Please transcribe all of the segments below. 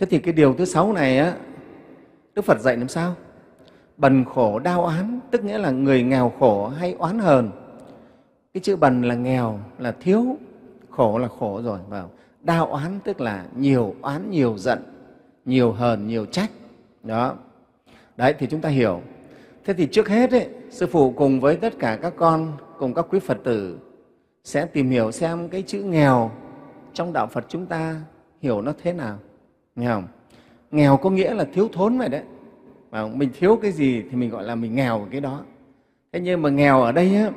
thế thì cái điều thứ sáu này á đức phật dạy làm sao bần khổ đau oán tức nghĩa là người nghèo khổ hay oán hờn cái chữ bần là nghèo là thiếu khổ là khổ rồi vào đau oán tức là nhiều oán nhiều giận nhiều hờn nhiều trách đó đấy thì chúng ta hiểu thế thì trước hết ấy, sư phụ cùng với tất cả các con cùng các quý phật tử sẽ tìm hiểu xem cái chữ nghèo trong đạo phật chúng ta hiểu nó thế nào nghe nghèo có nghĩa là thiếu thốn vậy đấy mà mình thiếu cái gì thì mình gọi là mình nghèo cái đó thế nhưng mà nghèo ở đây á,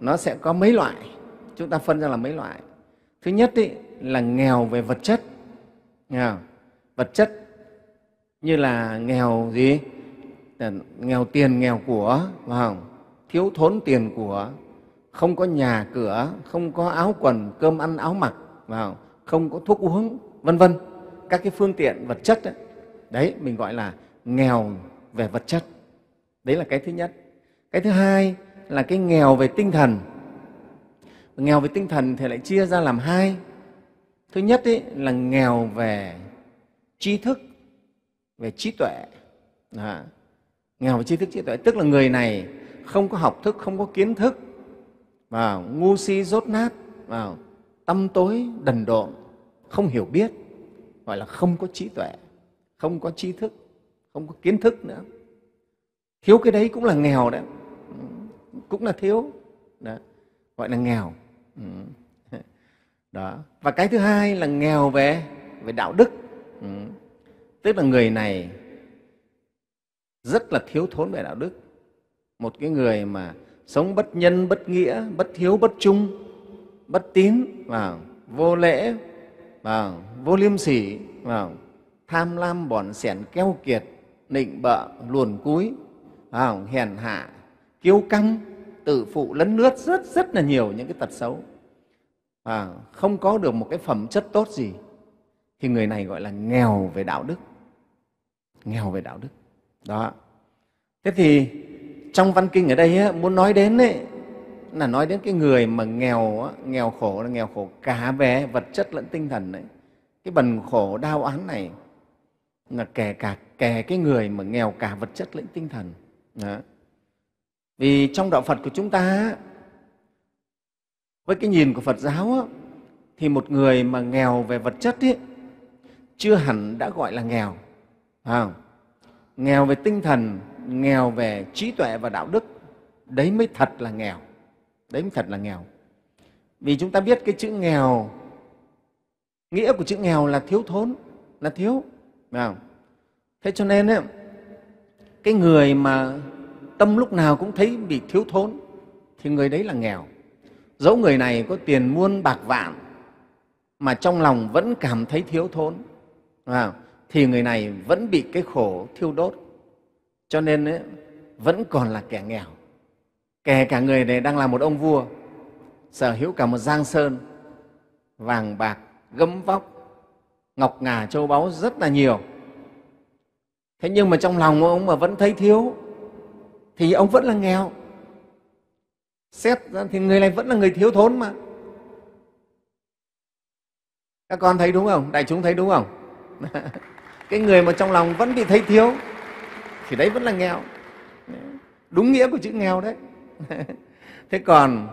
nó sẽ có mấy loại chúng ta phân ra là mấy loại thứ nhất ý, là nghèo về vật chất nghèo vật chất như là nghèo gì nghèo tiền nghèo của phải không thiếu thốn tiền của không có nhà cửa không có áo quần cơm ăn áo mặc vào không có thuốc uống vân vân các cái phương tiện vật chất ấy, đấy mình gọi là nghèo về vật chất đấy là cái thứ nhất cái thứ hai là cái nghèo về tinh thần nghèo về tinh thần thì lại chia ra làm hai thứ nhất ấy, là nghèo về tri thức về trí tuệ à, nghèo về tri thức trí tuệ tức là người này không có học thức không có kiến thức vào ngu si dốt nát vào tâm tối đần độn không hiểu biết gọi là không có trí tuệ không có trí thức không có kiến thức nữa thiếu cái đấy cũng là nghèo đấy cũng là thiếu đó. gọi là nghèo ừ. đó và cái thứ hai là nghèo về về đạo đức ừ. tức là người này rất là thiếu thốn về đạo đức một cái người mà sống bất nhân bất nghĩa bất thiếu bất trung bất tín và vô lễ à, vô liêm sỉ à, tham lam bòn sẻn keo kiệt nịnh bợ luồn cúi à, hèn hạ kiêu căng tự phụ lấn lướt rất rất là nhiều những cái tật xấu à, không có được một cái phẩm chất tốt gì thì người này gọi là nghèo về đạo đức nghèo về đạo đức đó thế thì trong văn kinh ở đây ấy, muốn nói đến ấy, là nói đến cái người mà nghèo nghèo khổ là nghèo khổ cả về vật chất lẫn tinh thần đấy cái bần khổ đau án này là kể cả kể cái người mà nghèo cả vật chất lẫn tinh thần đó. vì trong đạo phật của chúng ta với cái nhìn của phật giáo thì một người mà nghèo về vật chất ấy, chưa hẳn đã gọi là nghèo không? nghèo về tinh thần nghèo về trí tuệ và đạo đức đấy mới thật là nghèo đấy mới thật là nghèo vì chúng ta biết cái chữ nghèo nghĩa của chữ nghèo là thiếu thốn là thiếu nào? thế cho nên ấy, cái người mà tâm lúc nào cũng thấy bị thiếu thốn thì người đấy là nghèo dẫu người này có tiền muôn bạc vạn mà trong lòng vẫn cảm thấy thiếu thốn nào? thì người này vẫn bị cái khổ thiêu đốt cho nên ấy, vẫn còn là kẻ nghèo kể cả người này đang là một ông vua sở hữu cả một giang sơn vàng bạc gấm vóc ngọc ngà châu báu rất là nhiều thế nhưng mà trong lòng ông mà vẫn thấy thiếu thì ông vẫn là nghèo xét ra thì người này vẫn là người thiếu thốn mà các con thấy đúng không đại chúng thấy đúng không cái người mà trong lòng vẫn bị thấy thiếu thì đấy vẫn là nghèo đúng nghĩa của chữ nghèo đấy thế còn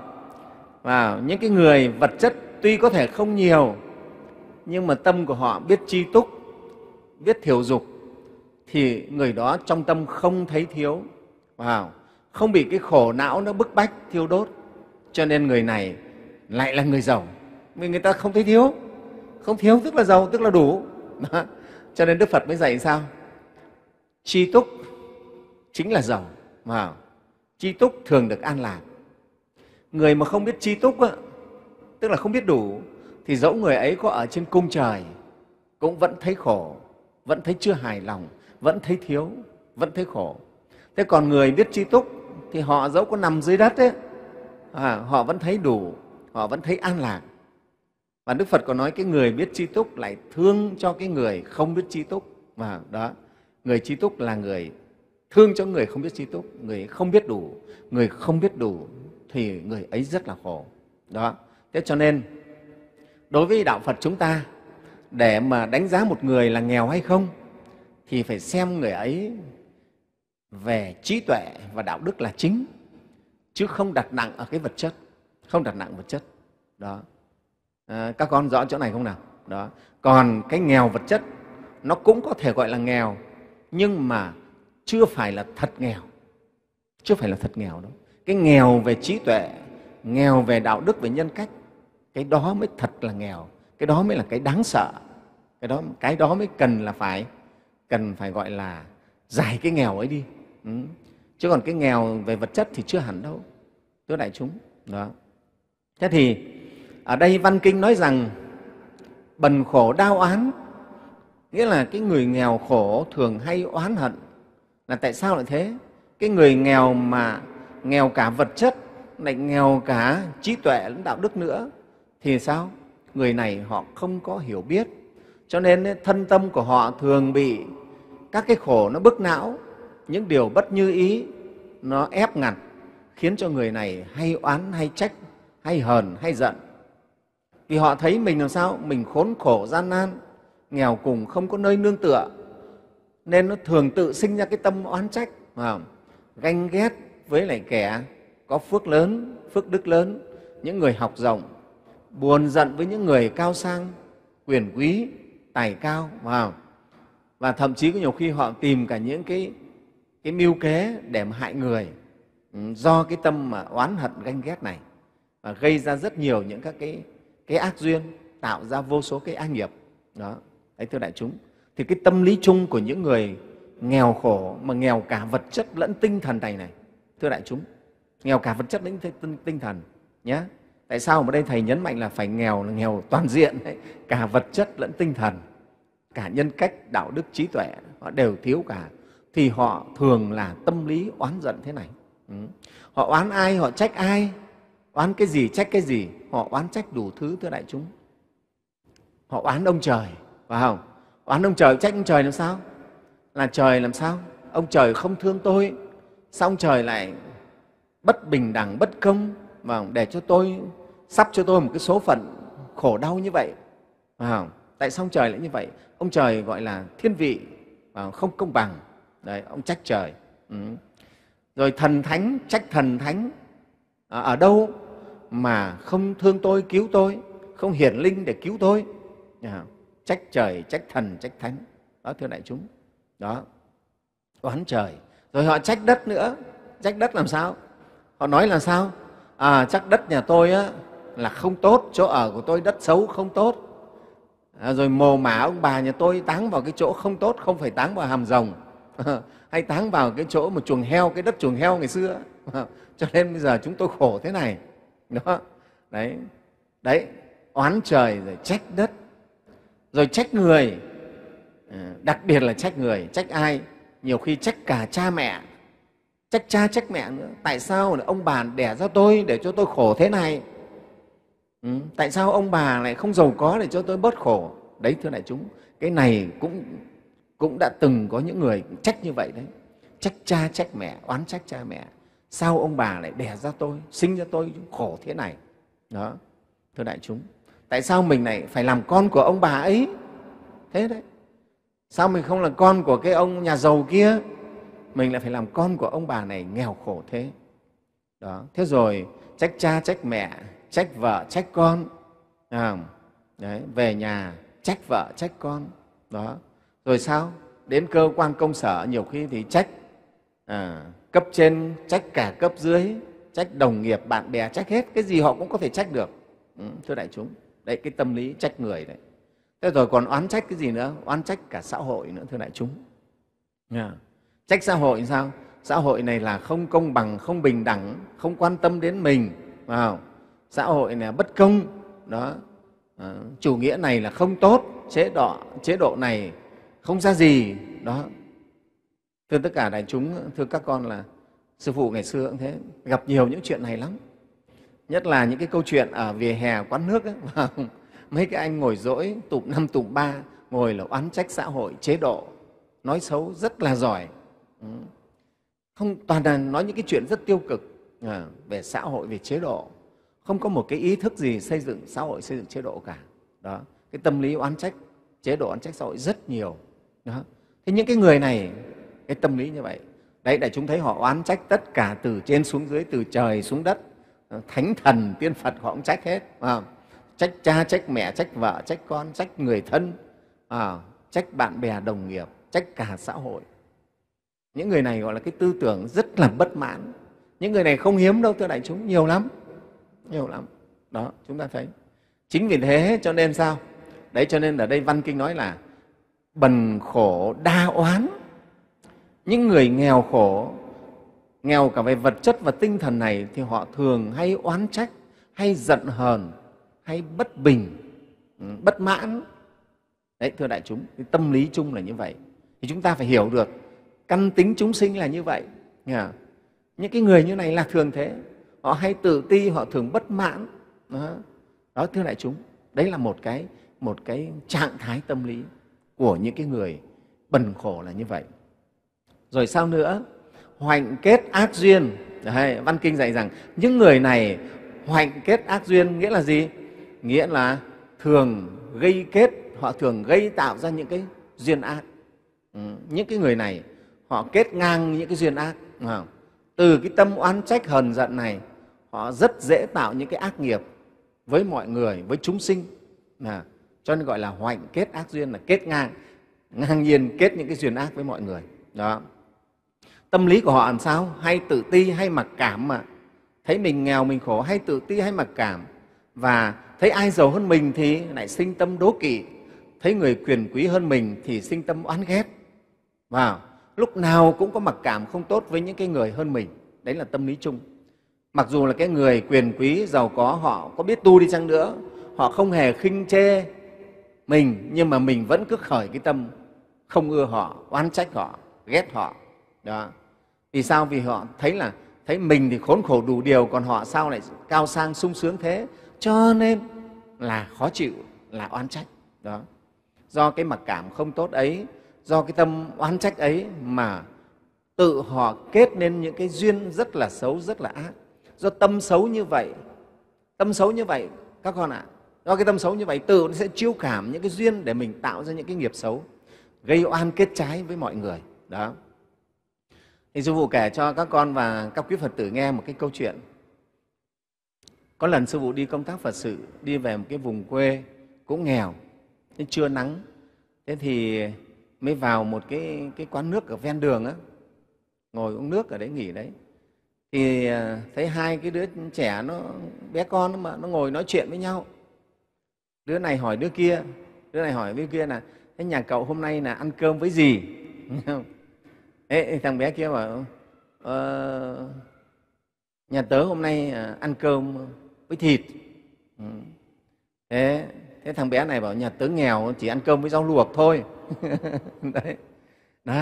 vào những cái người vật chất tuy có thể không nhiều nhưng mà tâm của họ biết chi túc biết thiểu dục thì người đó trong tâm không thấy thiếu vào không bị cái khổ não nó bức bách thiêu đốt cho nên người này lại là người giàu vì người ta không thấy thiếu không thiếu tức là giàu tức là đủ đó. cho nên đức phật mới dạy sao chi túc chính là giàu vào Chi túc thường được an lạc. Người mà không biết chi túc, á, tức là không biết đủ, thì dẫu người ấy có ở trên cung trời cũng vẫn thấy khổ, vẫn thấy chưa hài lòng, vẫn thấy thiếu, vẫn thấy khổ. Thế còn người biết chi túc thì họ dẫu có nằm dưới đất ấy, à, họ vẫn thấy đủ, họ vẫn thấy an lạc. Và Đức Phật còn nói cái người biết chi túc lại thương cho cái người không biết chi túc. Và đó, người chi túc là người thương cho người không biết tri túc người không biết đủ người không biết đủ thì người ấy rất là khổ đó thế cho nên đối với đạo phật chúng ta để mà đánh giá một người là nghèo hay không thì phải xem người ấy về trí tuệ và đạo đức là chính chứ không đặt nặng ở cái vật chất không đặt nặng vật chất đó à, các con rõ chỗ này không nào đó còn cái nghèo vật chất nó cũng có thể gọi là nghèo nhưng mà chưa phải là thật nghèo chưa phải là thật nghèo đâu cái nghèo về trí tuệ nghèo về đạo đức về nhân cách cái đó mới thật là nghèo cái đó mới là cái đáng sợ cái đó cái đó mới cần là phải cần phải gọi là giải cái nghèo ấy đi ừ. chứ còn cái nghèo về vật chất thì chưa hẳn đâu thưa đại chúng đó thế thì ở đây văn kinh nói rằng bần khổ đau oán nghĩa là cái người nghèo khổ thường hay oán hận là tại sao lại thế cái người nghèo mà nghèo cả vật chất lại nghèo cả trí tuệ lẫn đạo đức nữa thì sao người này họ không có hiểu biết cho nên thân tâm của họ thường bị các cái khổ nó bức não những điều bất như ý nó ép ngặt khiến cho người này hay oán hay trách hay hờn hay giận vì họ thấy mình làm sao mình khốn khổ gian nan nghèo cùng không có nơi nương tựa nên nó thường tự sinh ra cái tâm oán trách mà ganh ghét với lại kẻ có phước lớn phước đức lớn những người học rộng buồn giận với những người cao sang quyền quý tài cao mà và thậm chí có nhiều khi họ tìm cả những cái cái mưu kế để mà hại người ừ, do cái tâm mà oán hận ganh ghét này và gây ra rất nhiều những các cái cái ác duyên tạo ra vô số cái ác nghiệp đó ấy thưa đại chúng thì cái tâm lý chung của những người nghèo khổ mà nghèo cả vật chất lẫn tinh thần này này thưa đại chúng nghèo cả vật chất lẫn tinh thần nhé tại sao mà đây thầy nhấn mạnh là phải nghèo là nghèo toàn diện đấy cả vật chất lẫn tinh thần cả nhân cách đạo đức trí tuệ họ đều thiếu cả thì họ thường là tâm lý oán giận thế này ừ. họ oán ai họ trách ai oán cái gì trách cái gì họ oán trách đủ thứ thưa đại chúng họ oán ông trời phải không oán ông trời trách ông trời làm sao là trời làm sao ông trời không thương tôi sao ông trời lại bất bình đẳng bất công và để cho tôi sắp cho tôi một cái số phận khổ đau như vậy à, tại sao ông trời lại như vậy ông trời gọi là thiên vị à, không công bằng đấy ông trách trời ừ. rồi thần thánh trách thần thánh à, ở đâu mà không thương tôi cứu tôi không hiển linh để cứu tôi à, trách trời trách thần trách thánh đó thưa đại chúng đó oán trời rồi họ trách đất nữa trách đất làm sao họ nói là sao à chắc đất nhà tôi á, là không tốt chỗ ở của tôi đất xấu không tốt à, rồi mồ mả ông bà nhà tôi táng vào cái chỗ không tốt không phải táng vào hàm rồng hay táng vào cái chỗ một chuồng heo cái đất chuồng heo ngày xưa cho nên bây giờ chúng tôi khổ thế này đó đấy đấy oán trời rồi trách đất rồi trách người ờ, đặc biệt là trách người trách ai nhiều khi trách cả cha mẹ trách cha trách mẹ nữa tại sao ông bà đẻ ra tôi để cho tôi khổ thế này ừ? tại sao ông bà lại không giàu có để cho tôi bớt khổ đấy thưa đại chúng cái này cũng cũng đã từng có những người trách như vậy đấy trách cha trách mẹ oán trách cha mẹ sao ông bà lại đẻ ra tôi sinh ra tôi khổ thế này đó thưa đại chúng tại sao mình lại phải làm con của ông bà ấy thế đấy sao mình không là con của cái ông nhà giàu kia mình lại phải làm con của ông bà này nghèo khổ thế đó thế rồi trách cha trách mẹ trách vợ trách con à, đấy, về nhà trách vợ trách con đó rồi sao đến cơ quan công sở nhiều khi thì trách à, cấp trên trách cả cấp dưới trách đồng nghiệp bạn bè trách hết cái gì họ cũng có thể trách được ừ, thưa đại chúng đấy cái tâm lý trách người đấy thế rồi còn oán trách cái gì nữa oán trách cả xã hội nữa thưa đại chúng yeah. trách xã hội sao xã hội này là không công bằng không bình đẳng không quan tâm đến mình vào, xã hội này bất công đó ờ, chủ nghĩa này là không tốt chế độ chế độ này không ra gì đó thưa tất cả đại chúng thưa các con là sư phụ ngày xưa cũng thế gặp nhiều những chuyện này lắm nhất là những cái câu chuyện ở vỉa hè quán nước ấy, vâng, mấy cái anh ngồi dỗi tụm năm tụm ba ngồi là oán trách xã hội chế độ nói xấu rất là giỏi ừ. không toàn là nói những cái chuyện rất tiêu cực à, về xã hội về chế độ không có một cái ý thức gì xây dựng xã hội xây dựng chế độ cả đó cái tâm lý oán trách chế độ oán trách xã hội rất nhiều đó thế những cái người này cái tâm lý như vậy đấy để chúng thấy họ oán trách tất cả từ trên xuống dưới từ trời xuống đất Ờ, thánh thần tiên phật họ cũng trách hết à, trách cha trách mẹ trách vợ trách con trách người thân à, trách bạn bè đồng nghiệp trách cả xã hội những người này gọi là cái tư tưởng rất là bất mãn những người này không hiếm đâu thưa đại chúng nhiều lắm nhiều lắm đó chúng ta thấy chính vì thế cho nên sao đấy cho nên ở đây văn kinh nói là bần khổ đa oán những người nghèo khổ nghèo cả về vật chất và tinh thần này thì họ thường hay oán trách hay giận hờn hay bất bình ừ, bất mãn đấy thưa đại chúng cái tâm lý chung là như vậy thì chúng ta phải hiểu được căn tính chúng sinh là như vậy Nghe những cái người như này là thường thế họ hay tự ti họ thường bất mãn đó, đó thưa đại chúng đấy là một cái một cái trạng thái tâm lý của những cái người bần khổ là như vậy rồi sao nữa hoạnh kết ác duyên Đấy, văn kinh dạy rằng những người này hoạnh kết ác duyên nghĩa là gì nghĩa là thường gây kết họ thường gây tạo ra những cái duyên ác ừ, những cái người này họ kết ngang những cái duyên ác không? từ cái tâm oán trách hờn giận này họ rất dễ tạo những cái ác nghiệp với mọi người với chúng sinh à, cho nên gọi là hoạnh kết ác duyên là kết ngang ngang nhiên kết những cái duyên ác với mọi người đó tâm lý của họ làm sao hay tự ti hay mặc cảm mà thấy mình nghèo mình khổ hay tự ti hay mặc cảm và thấy ai giàu hơn mình thì lại sinh tâm đố kỵ thấy người quyền quý hơn mình thì sinh tâm oán ghét và lúc nào cũng có mặc cảm không tốt với những cái người hơn mình đấy là tâm lý chung mặc dù là cái người quyền quý giàu có họ có biết tu đi chăng nữa họ không hề khinh chê mình nhưng mà mình vẫn cứ khởi cái tâm không ưa họ oán trách họ ghét họ đó vì sao vì họ thấy là thấy mình thì khốn khổ đủ điều còn họ sao lại cao sang sung sướng thế cho nên là khó chịu là oán trách đó do cái mặc cảm không tốt ấy do cái tâm oán trách ấy mà tự họ kết nên những cái duyên rất là xấu rất là ác do tâm xấu như vậy tâm xấu như vậy các con ạ do cái tâm xấu như vậy tự nó sẽ chiêu cảm những cái duyên để mình tạo ra những cái nghiệp xấu gây oan kết trái với mọi người đó thì sư phụ kể cho các con và các quý Phật tử nghe một cái câu chuyện. Có lần sư phụ đi công tác Phật sự, đi về một cái vùng quê cũng nghèo, thế chưa nắng. Thế thì mới vào một cái, cái quán nước ở ven đường á, ngồi uống nước ở đấy nghỉ đấy. Thì à, thấy hai cái đứa trẻ nó bé con mà nó ngồi nói chuyện với nhau. Đứa này hỏi đứa kia, đứa này hỏi đứa kia là thế nhà cậu hôm nay là ăn cơm với gì? Ê, thằng bé kia bảo ờ, nhà tớ hôm nay à, ăn cơm với thịt ừ. thế thế thằng bé này bảo nhà tớ nghèo chỉ ăn cơm với rau luộc thôi đấy đó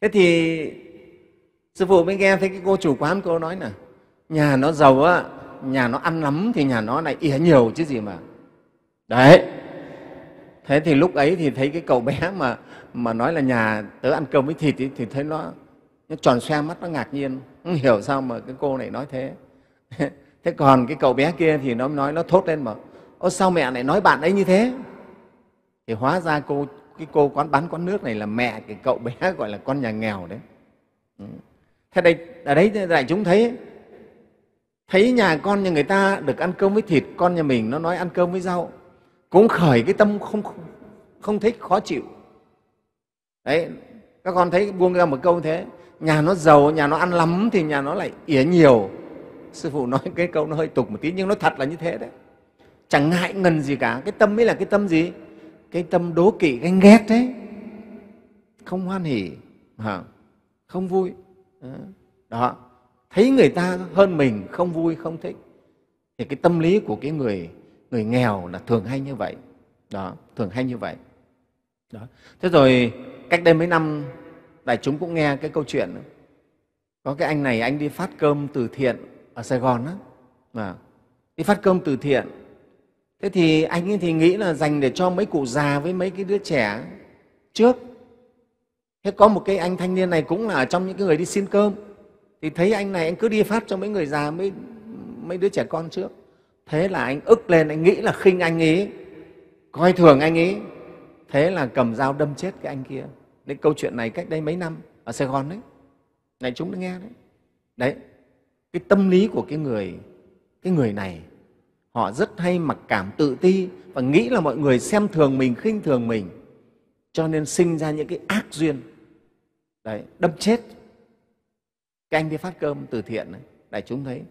thế thì sư phụ mới nghe thấy cái cô chủ quán cô nói là nhà nó giàu á nhà nó ăn lắm thì nhà nó lại ỉa nhiều chứ gì mà đấy thế thì lúc ấy thì thấy cái cậu bé mà mà nói là nhà tớ ăn cơm với thịt ấy, thì thấy nó nó tròn xoe mắt nó ngạc nhiên không hiểu sao mà cái cô này nói thế thế còn cái cậu bé kia thì nó nói nó thốt lên mà ô sao mẹ lại nói bạn ấy như thế thì hóa ra cô cái cô quán bán quán nước này là mẹ cái cậu bé gọi là con nhà nghèo đấy ừ. thế đây ở đấy đại chúng thấy thấy nhà con nhà người ta được ăn cơm với thịt con nhà mình nó nói ăn cơm với rau cũng khởi cái tâm không không thích khó chịu đấy các con thấy buông ra một câu thế nhà nó giàu nhà nó ăn lắm thì nhà nó lại ỉa nhiều sư phụ nói cái câu nó hơi tục một tí nhưng nó thật là như thế đấy chẳng ngại ngần gì cả cái tâm ấy là cái tâm gì cái tâm đố kỵ ganh ghét đấy không hoan hỉ hả? không vui đó thấy người ta hơn mình không vui không thích thì cái tâm lý của cái người người nghèo là thường hay như vậy đó thường hay như vậy đó thế rồi cách đây mấy năm đại chúng cũng nghe cái câu chuyện có cái anh này anh đi phát cơm từ thiện ở sài gòn đó mà đi phát cơm từ thiện thế thì anh thì nghĩ là dành để cho mấy cụ già với mấy cái đứa trẻ trước thế có một cái anh thanh niên này cũng là ở trong những cái người đi xin cơm thì thấy anh này anh cứ đi phát cho mấy người già mấy mấy đứa trẻ con trước thế là anh ức lên anh nghĩ là khinh anh ấy coi thường anh ấy thế là cầm dao đâm chết cái anh kia đấy câu chuyện này cách đây mấy năm ở sài gòn đấy này chúng đã nghe đấy đấy cái tâm lý của cái người cái người này họ rất hay mặc cảm tự ti và nghĩ là mọi người xem thường mình khinh thường mình cho nên sinh ra những cái ác duyên đấy đâm chết cái anh đi phát cơm từ thiện đấy, đại chúng thấy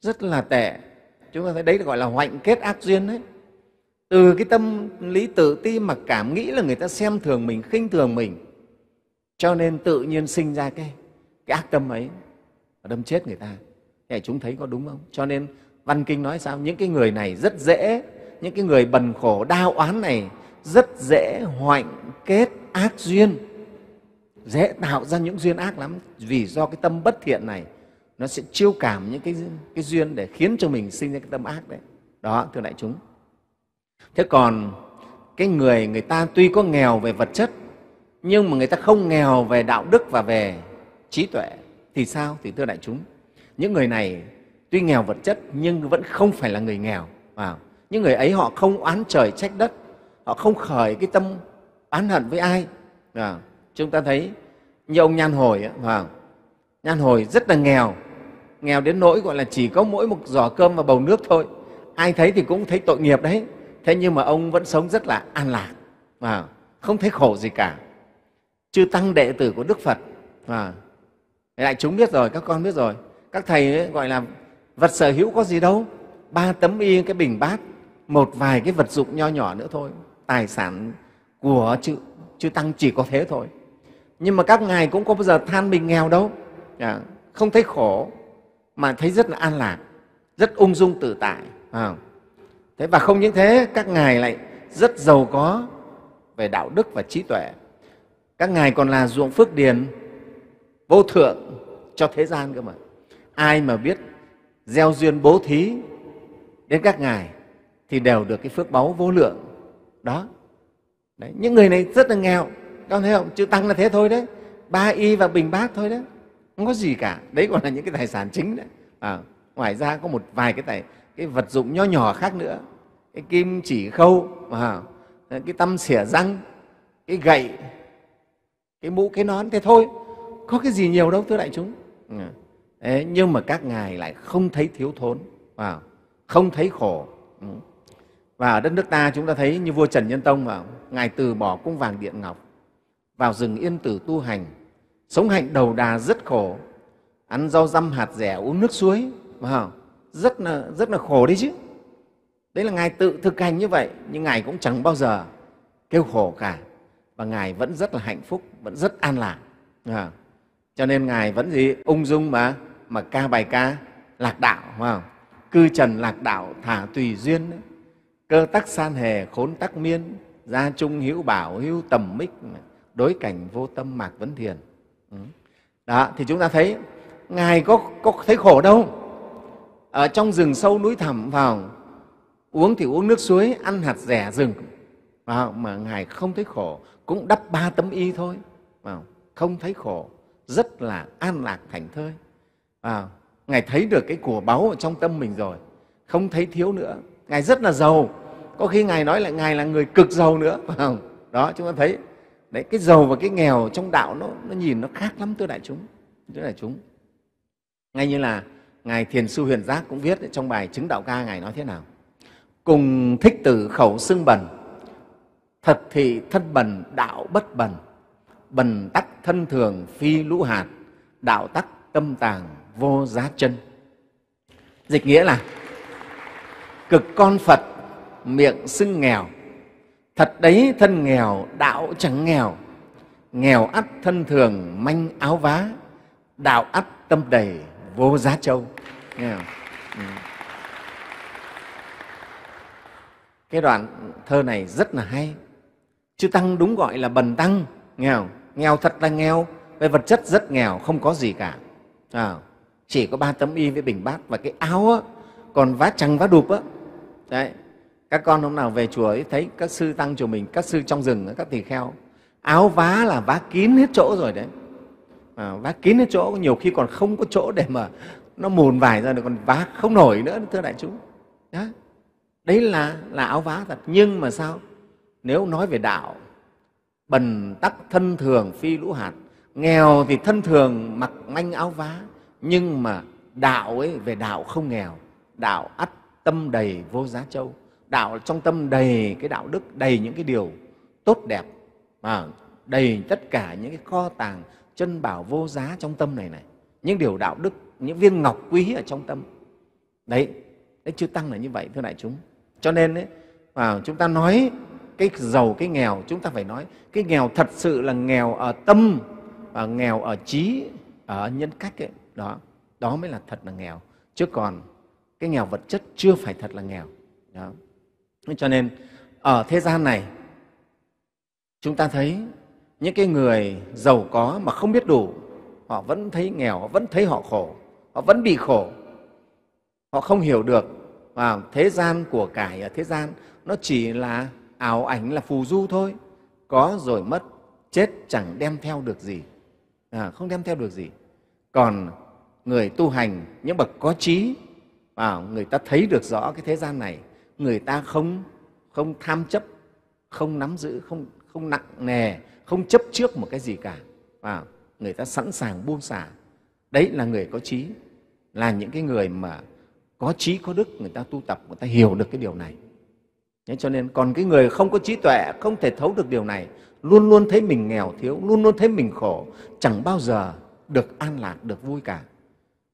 rất là tệ chúng ta thấy đấy gọi là hoạnh kết ác duyên đấy từ cái tâm lý tự ti mà cảm nghĩ là người ta xem thường mình khinh thường mình cho nên tự nhiên sinh ra cái, cái ác tâm ấy và đâm chết người ta thế chúng thấy có đúng không cho nên văn kinh nói sao những cái người này rất dễ những cái người bần khổ đau oán này rất dễ hoạnh kết ác duyên dễ tạo ra những duyên ác lắm vì do cái tâm bất thiện này nó sẽ chiêu cảm những cái, cái duyên để khiến cho mình sinh ra cái tâm ác đấy đó thưa đại chúng thế còn cái người người ta tuy có nghèo về vật chất nhưng mà người ta không nghèo về đạo đức và về trí tuệ thì sao thì thưa đại chúng những người này tuy nghèo vật chất nhưng vẫn không phải là người nghèo à? những người ấy họ không oán trời trách đất họ không khởi cái tâm oán hận với ai à, chúng ta thấy như ông nhan hồi ấy, wow. nhan hồi rất là nghèo nghèo đến nỗi gọi là chỉ có mỗi một giỏ cơm và bầu nước thôi ai thấy thì cũng thấy tội nghiệp đấy thế nhưng mà ông vẫn sống rất là an lạc và không thấy khổ gì cả chư tăng đệ tử của đức phật và đại chúng biết rồi các con biết rồi các thầy ấy gọi là vật sở hữu có gì đâu ba tấm y cái bình bát một vài cái vật dụng nho nhỏ nữa thôi tài sản của chư, chư tăng chỉ có thế thôi nhưng mà các ngài cũng có bao giờ than mình nghèo đâu dạ, không thấy khổ mà thấy rất là an lạc rất ung dung tự tại à. thế và không những thế các ngài lại rất giàu có về đạo đức và trí tuệ các ngài còn là ruộng phước điền vô thượng cho thế gian cơ mà ai mà biết gieo duyên bố thí đến các ngài thì đều được cái phước báu vô lượng đó đấy, những người này rất là nghèo con thấy không chữ tăng là thế thôi đấy ba y và bình bát thôi đấy không có gì cả đấy còn là những cái tài sản chính đấy à, ngoài ra có một vài cái tài cái vật dụng nho nhỏ khác nữa cái kim chỉ khâu à, cái tăm xỉa răng cái gậy cái mũ cái nón thế thôi có cái gì nhiều đâu thưa đại chúng à. Ừ. Đấy, nhưng mà các ngài lại không thấy thiếu thốn à, không thấy khổ ừ. và ở đất nước ta chúng ta thấy như vua trần nhân tông mà ngài từ bỏ cung vàng điện ngọc vào rừng yên tử tu hành sống hạnh đầu đà rất khổ ăn rau răm hạt rẻ uống nước suối phải không? rất là rất là khổ đấy chứ đấy là ngài tự thực hành như vậy nhưng ngài cũng chẳng bao giờ kêu khổ cả và ngài vẫn rất là hạnh phúc vẫn rất an lạc à. cho nên ngài vẫn gì ung dung mà mà ca bài ca lạc đạo phải không? cư trần lạc đạo thả tùy duyên đấy. cơ tắc san hề khốn tắc miên gia trung hữu bảo hữu tầm mích đối cảnh vô tâm mạc vấn thiền ừ. đó thì chúng ta thấy ngài có, có thấy khổ đâu ở trong rừng sâu núi thẳm vào uống thì uống nước suối ăn hạt rẻ rừng vào mà ngài không thấy khổ cũng đắp ba tấm y thôi vào không thấy khổ rất là an lạc thành thơi vào ngài thấy được cái của báu ở trong tâm mình rồi không thấy thiếu nữa ngài rất là giàu có khi ngài nói là ngài là người cực giàu nữa phải đó chúng ta thấy đấy cái giàu và cái nghèo trong đạo nó, nó nhìn nó khác lắm thưa đại chúng thưa đại chúng ngay như là ngài thiền sư huyền giác cũng viết trong bài chứng đạo ca ngài nói thế nào cùng thích tử khẩu xưng bần thật thị thân bần đạo bất bần bần tắc thân thường phi lũ hạt đạo tắc tâm tàng vô giá chân dịch nghĩa là cực con phật miệng xưng nghèo thật đấy thân nghèo đạo chẳng nghèo nghèo ắt thân thường manh áo vá đạo ắt tâm đầy vô giá châu nghe không? Ừ. cái đoạn thơ này rất là hay chư tăng đúng gọi là bần tăng nghèo nghèo thật là nghèo về vật chất rất nghèo không có gì cả à, chỉ có ba tấm y với bình bát và cái áo á, còn vá trăng vá đục á đấy các con hôm nào về chùa ấy thấy các sư tăng chùa mình các sư trong rừng các tỳ kheo áo vá là vá kín hết chỗ rồi đấy à, vác kín hết chỗ nhiều khi còn không có chỗ để mà nó mùn vải ra được còn vác không nổi nữa thưa đại chúng đó. đấy là là áo vá thật nhưng mà sao nếu nói về đạo bần tắc thân thường phi lũ hạt nghèo thì thân thường mặc manh áo vá nhưng mà đạo ấy về đạo không nghèo đạo ắt tâm đầy vô giá châu đạo trong tâm đầy cái đạo đức đầy những cái điều tốt đẹp mà đầy tất cả những cái kho tàng chân bảo vô giá trong tâm này này những điều đạo đức những viên ngọc quý ở trong tâm đấy đấy chưa tăng là như vậy thưa đại chúng cho nên ấy, mà chúng ta nói cái giàu cái nghèo chúng ta phải nói cái nghèo thật sự là nghèo ở tâm và nghèo ở trí ở nhân cách ấy. đó đó mới là thật là nghèo chứ còn cái nghèo vật chất chưa phải thật là nghèo đó. cho nên ở thế gian này chúng ta thấy những cái người giàu có mà không biết đủ họ vẫn thấy nghèo vẫn thấy họ khổ họ vẫn bị khổ họ không hiểu được và thế gian của cải ở thế gian nó chỉ là ảo ảnh là phù du thôi có rồi mất chết chẳng đem theo được gì à, không đem theo được gì còn người tu hành những bậc có trí à, người ta thấy được rõ cái thế gian này người ta không không tham chấp không nắm giữ không không nặng nề không chấp trước một cái gì cả và người ta sẵn sàng buông xả đấy là người có trí là những cái người mà có trí có đức người ta tu tập người ta hiểu được cái điều này Thế cho nên còn cái người không có trí tuệ không thể thấu được điều này luôn luôn thấy mình nghèo thiếu luôn luôn thấy mình khổ chẳng bao giờ được an lạc được vui cả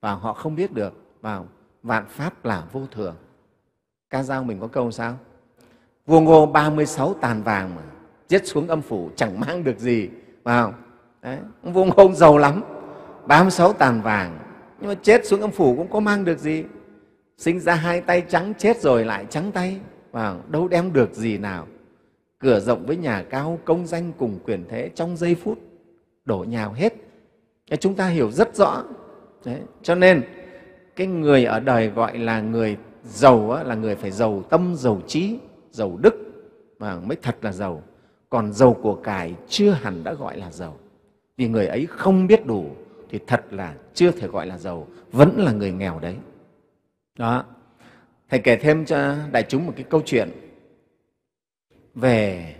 và họ không biết được vào vạn pháp là vô thường ca dao mình có câu sao vua ngô 36 tàn vàng mà giết xuống âm phủ chẳng mang được gì vào Đấy. ông vua hôn giàu lắm 36 tàn vàng nhưng mà chết xuống âm phủ cũng có mang được gì sinh ra hai tay trắng chết rồi lại trắng tay vào đâu đem được gì nào cửa rộng với nhà cao công danh cùng quyền thế trong giây phút đổ nhào hết chúng ta hiểu rất rõ Đấy. cho nên cái người ở đời gọi là người giàu á, là người phải giàu tâm giàu trí giàu đức mà mới thật là giàu còn giàu của cải chưa hẳn đã gọi là giàu vì người ấy không biết đủ thì thật là chưa thể gọi là giàu vẫn là người nghèo đấy đó thầy kể thêm cho đại chúng một cái câu chuyện về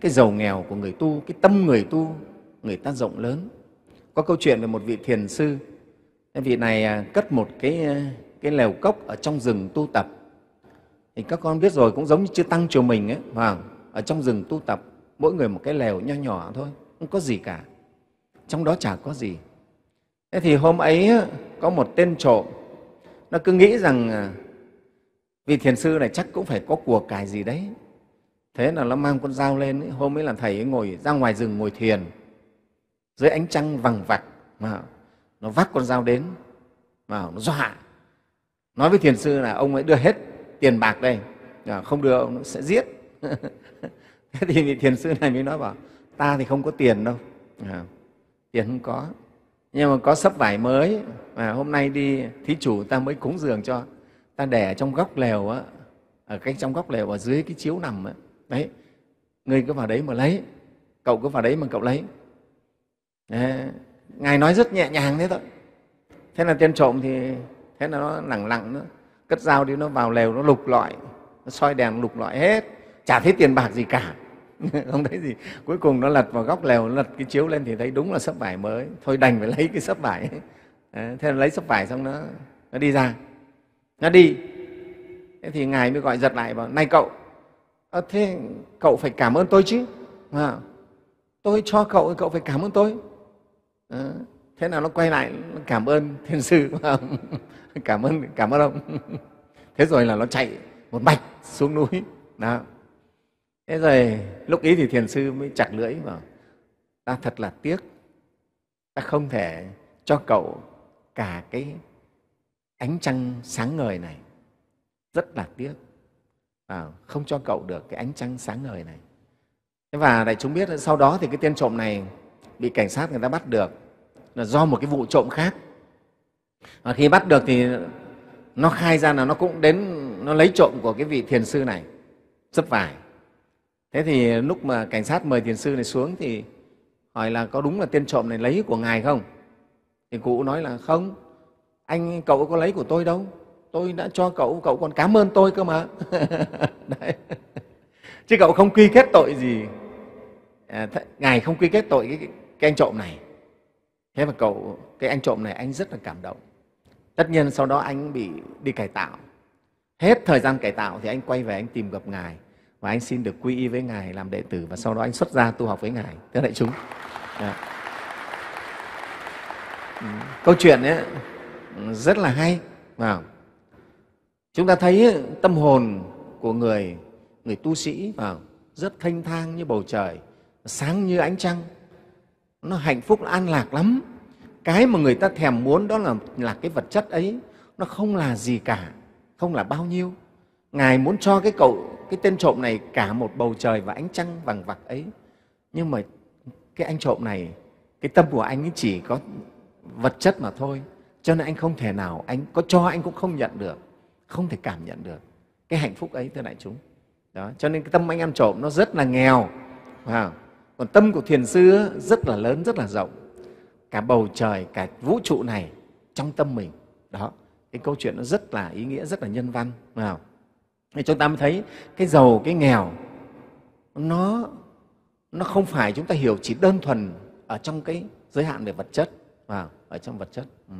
cái giàu nghèo của người tu cái tâm người tu người ta rộng lớn có câu chuyện về một vị thiền sư vị này à, cất một cái à, cái lều cốc ở trong rừng tu tập thì các con biết rồi cũng giống như chưa tăng chùa mình ấy mà ở trong rừng tu tập mỗi người một cái lều nho nhỏ thôi không có gì cả trong đó chả có gì thế thì hôm ấy có một tên trộm nó cứ nghĩ rằng à, vì thiền sư này chắc cũng phải có của cải gì đấy thế là nó mang con dao lên hôm ấy là thầy ấy ngồi ra ngoài rừng ngồi thiền dưới ánh trăng vằng vặc mà nó vác con dao đến mà nó dọa nói với thiền sư là ông ấy đưa hết tiền bạc đây không đưa ông sẽ giết thế thì vị thiền sư này mới nói bảo ta thì không có tiền đâu à, tiền không có nhưng mà có sấp vải mới mà hôm nay đi thí chủ ta mới cúng giường cho ta để trong góc lều á ở cái trong góc lều ở dưới cái chiếu nằm á đấy ngươi cứ vào đấy mà lấy cậu cứ vào đấy mà cậu lấy đấy. ngài nói rất nhẹ nhàng thế thôi thế là tên trộm thì thế là nó lẳng lặng nữa cất dao đi nó vào lều nó lục lọi nó soi đèn lục lọi hết chả thấy tiền bạc gì cả không thấy gì cuối cùng nó lật vào góc lều lật cái chiếu lên thì thấy đúng là sấp vải mới thôi đành phải lấy cái sấp vải thế là lấy sấp vải xong nó nó đi ra nó đi thế thì ngài mới gọi giật lại bảo này cậu à, thế cậu phải cảm ơn tôi chứ à, tôi cho cậu cậu phải cảm ơn tôi à, thế nào nó quay lại nó cảm ơn thiên sư cảm ơn cảm ơn ông thế rồi là nó chạy một mạch xuống núi đó thế rồi lúc ý thì thiền sư mới chặt lưỡi bảo ta thật là tiếc ta không thể cho cậu cả cái ánh trăng sáng ngời này rất là tiếc à, không cho cậu được cái ánh trăng sáng ngời này thế và đại chúng biết sau đó thì cái tên trộm này bị cảnh sát người ta bắt được là do một cái vụ trộm khác và khi bắt được thì nó khai ra là nó cũng đến nó lấy trộm của cái vị thiền sư này rất vải thế thì lúc mà cảnh sát mời thiền sư này xuống thì hỏi là có đúng là tên trộm này lấy của ngài không thì cụ nói là không anh cậu có lấy của tôi đâu tôi đã cho cậu cậu còn cảm ơn tôi cơ mà Đấy. chứ cậu không quy kết tội gì à, ngài không quy kết tội cái, cái anh trộm này thế mà cậu cái anh trộm này anh rất là cảm động tất nhiên sau đó anh bị đi cải tạo hết thời gian cải tạo thì anh quay về anh tìm gặp ngài và anh xin được quy y với ngài làm đệ tử và sau đó anh xuất gia tu học với ngài thưa đại chúng à. câu chuyện ấy ừ, rất là hay và chúng ta thấy ừ, tâm hồn của người người tu sĩ vào rất thanh thang như bầu trời sáng như ánh trăng nó hạnh phúc an lạc lắm cái mà người ta thèm muốn đó là là cái vật chất ấy nó không là gì cả không là bao nhiêu ngài muốn cho cái cậu cái tên trộm này cả một bầu trời và ánh trăng vàng vặc ấy nhưng mà cái anh trộm này cái tâm của anh ấy chỉ có vật chất mà thôi cho nên anh không thể nào anh có cho anh cũng không nhận được không thể cảm nhận được cái hạnh phúc ấy thưa đại chúng đó cho nên cái tâm anh ăn trộm nó rất là nghèo wow. còn tâm của thiền sư rất là lớn rất là rộng cả bầu trời cả vũ trụ này trong tâm mình đó cái câu chuyện nó rất là ý nghĩa rất là nhân văn wow thì chúng ta mới thấy cái giàu cái nghèo nó nó không phải chúng ta hiểu chỉ đơn thuần ở trong cái giới hạn về vật chất và ở trong vật chất ừ.